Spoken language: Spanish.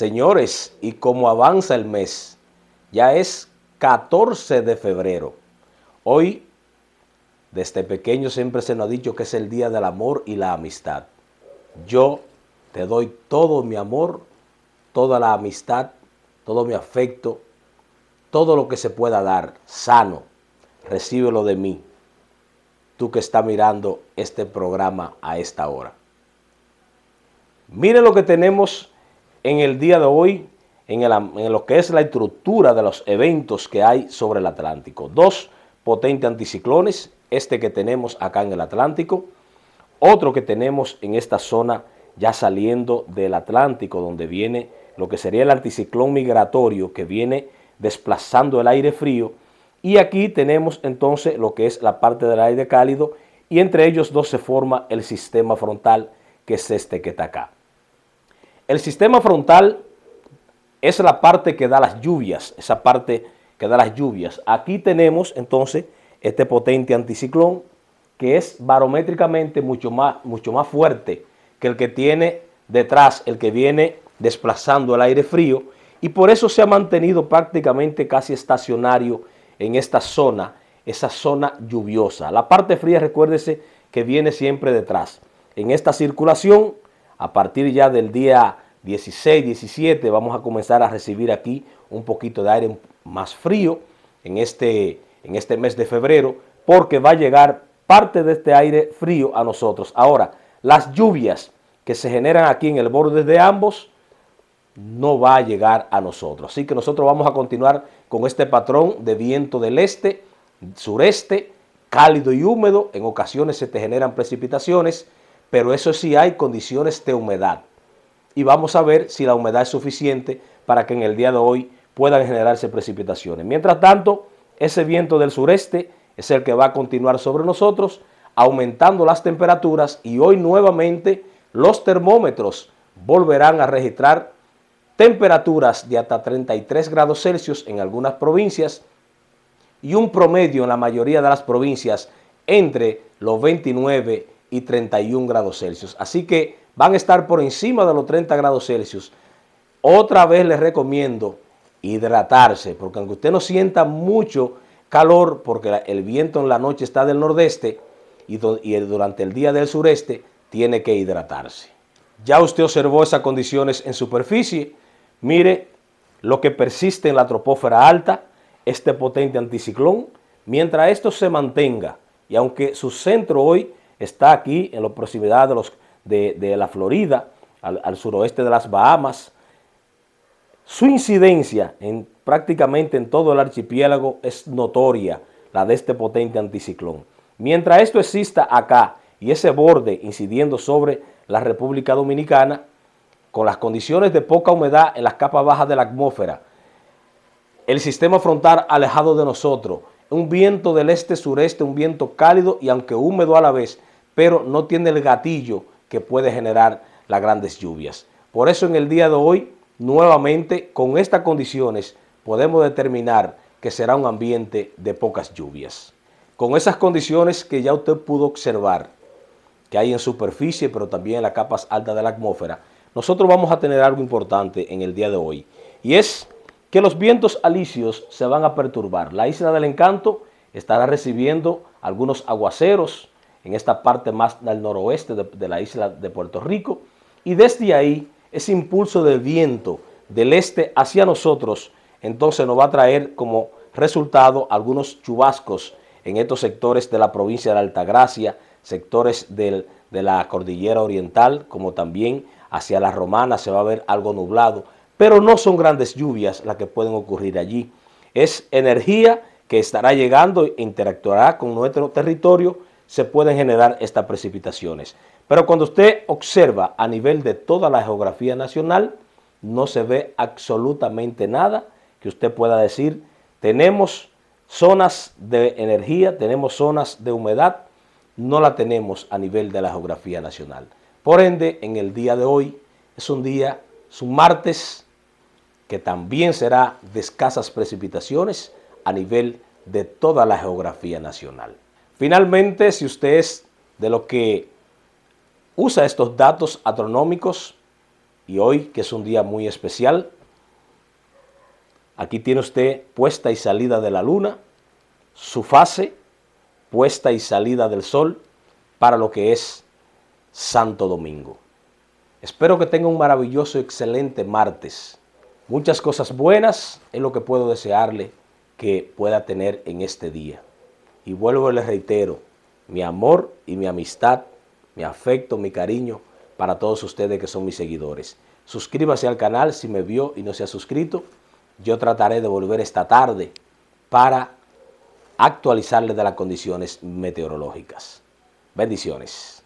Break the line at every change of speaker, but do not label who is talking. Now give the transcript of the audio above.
Señores, y cómo avanza el mes, ya es 14 de febrero. Hoy, desde pequeño siempre se nos ha dicho que es el día del amor y la amistad. Yo te doy todo mi amor, toda la amistad, todo mi afecto, todo lo que se pueda dar, sano, recíbelo de mí, tú que estás mirando este programa a esta hora. Mire lo que tenemos en el día de hoy en, lo que es la estructura de los eventos que hay sobre el Atlántico. Dos potentes anticiclones, este que tenemos acá en el Atlántico, otro que tenemos en esta zona ya saliendo del Atlántico, donde viene lo que sería el anticiclón migratorio que viene desplazando el aire frío. Y aquí tenemos entonces lo que es la parte del aire cálido y entre ellos dos se forma el sistema frontal que es este que está acá. El sistema frontal es la parte que da las lluvias, esa parte que da las lluvias. Aquí tenemos entonces este potente anticiclón que es barométricamente mucho más, mucho más fuerte que el que tiene detrás, el que viene desplazando el aire frío y por eso se ha mantenido prácticamente casi estacionario en esta zona, esa zona lluviosa. La parte fría, recuérdese que viene siempre detrás. En esta circulación a partir ya del día 16, 17, vamos a comenzar a recibir aquí un poquito de aire más frío en este, en este mes de febrero, porque va a llegar parte de este aire frío a nosotros. Ahora, las lluvias que se generan aquí en el borde de ambos no va a llegar a nosotros. Así que nosotros vamos a continuar con este patrón de viento del este, sureste, cálido y húmedo. En ocasiones se te generan precipitaciones pero eso sí hay condiciones de humedad. Y vamos a ver si la humedad es suficiente para que en el día de hoy puedan generarse precipitaciones. Mientras tanto, ese viento del sureste es el que va a continuar sobre nosotros, aumentando las temperaturas y hoy nuevamente los termómetros volverán a registrar temperaturas de hasta 33 grados Celsius en algunas provincias y un promedio en la mayoría de las provincias entre los 29 y y 31 grados Celsius. Así que van a estar por encima de los 30 grados Celsius. Otra vez les recomiendo hidratarse, porque aunque usted no sienta mucho calor, porque el viento en la noche está del nordeste y, durante el día del sureste, tiene que hidratarse. Ya usted observó esas condiciones en superficie. Mire lo que persiste en la troposfera alta, este potente anticiclón. Mientras esto se mantenga, y aunque su centro hoy está aquí en la proximidad de, los, de, la Florida, al, suroeste de las Bahamas. Su incidencia en, prácticamente en todo el archipiélago es notoria, la de este potente anticiclón. Mientras esto exista acá y ese borde incidiendo sobre la República Dominicana, con las condiciones de poca humedad en las capas bajas de la atmósfera, el sistema frontal alejado de nosotros, un viento del este-sureste, un viento cálido y aunque húmedo a la vez, pero no tiene el gatillo que puede generar las grandes lluvias. Por eso en el día de hoy, nuevamente, con estas condiciones, podemos determinar que será un ambiente de pocas lluvias. Con esas condiciones que ya usted pudo observar, que hay en superficie, pero también en las capas altas de la atmósfera, nosotros vamos a tener algo importante en el día de hoy. Y es que los vientos alisios se van a perturbar. La isla del encanto estará recibiendo algunos aguaceros, en esta parte más del noroeste de, la isla de Puerto Rico. Y desde ahí, ese impulso de viento del este hacia nosotros, entonces nos va a traer como resultado algunos chubascos en estos sectores de la provincia de Altagracia, sectores de la cordillera oriental, como también hacia la romana se va a ver algo nublado, pero no son grandes lluvias las que pueden ocurrir allí. Es energía que estará llegando e interactuará con nuestro territorio se pueden generar estas precipitaciones. Pero cuando usted observa a nivel de toda la geografía nacional, no se ve absolutamente nada que usted pueda decir, tenemos zonas de energía, tenemos zonas de humedad, no la tenemos a nivel de la geografía nacional. Por ende, en el día de hoy es un día, es un martes, que también será de escasas precipitaciones a nivel de toda la geografía nacional. Finalmente, si usted es de lo que usa estos datos astronómicos, y hoy que es un día muy especial, aquí tiene usted puesta y salida de la luna, su fase, puesta y salida del sol, para lo que es Santo Domingo. Espero que tenga un maravilloso, excelente martes. Muchas cosas buenas es lo que puedo desearle que pueda tener en este día. Y vuelvo y les reitero, mi amor y mi amistad, mi afecto, mi cariño para todos ustedes que son mis seguidores. Suscríbase al canal si me vio y no se ha suscrito. Yo trataré de volver esta tarde para actualizarles de las condiciones meteorológicas. Bendiciones.